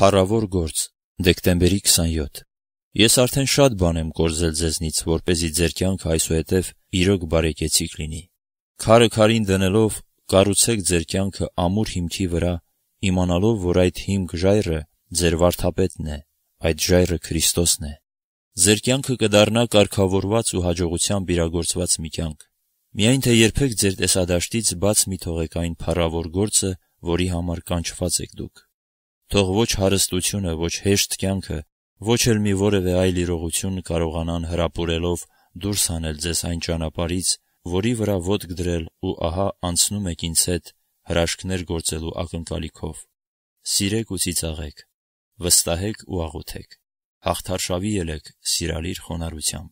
Փառավոր գործ, դեկտեմբերի 27։ Ես արդեն շատ բան եմ կորզել ձեզնից, որ เป զի ձեր կյանք այսուհետև իրոք բարեկեցիկ լինի։ Քարը քարին դնելով կառուցեք ձեր կյանքը ամուր հիմքի վրա, իմանալով, որ այդ հիմք ժայռը ձեր վարդապետն է, այդ ժայռը Քրիստոսն է։ Ձեր կյանքը կդառնա կարգավորված ու հաջողությամբ իրագործված մի կյանք։ Միայն թե երբեք ձեր տեսադաշտից բաց մի թողեք այն փառավոր գործը, որի համար կանչված եք դուք։ Թող ոչ հարստությունը, ոչ հեշտ կյանքը, ոչ էլ մի որևէ այլ իրողություն կարողանան հրապուրելով դուրս հանել ձեզ այն ճանապարից, որի վրա ոտք դրել ու ահա անցնում եք ինձ հետ հրաշքներ գործելու ակնկալիքով։ Սիրեք ու ծիծաղեք, վստահեք ու աղոթեք, հաղթարշավի ելեք սիրալիր խոնարհությամբ։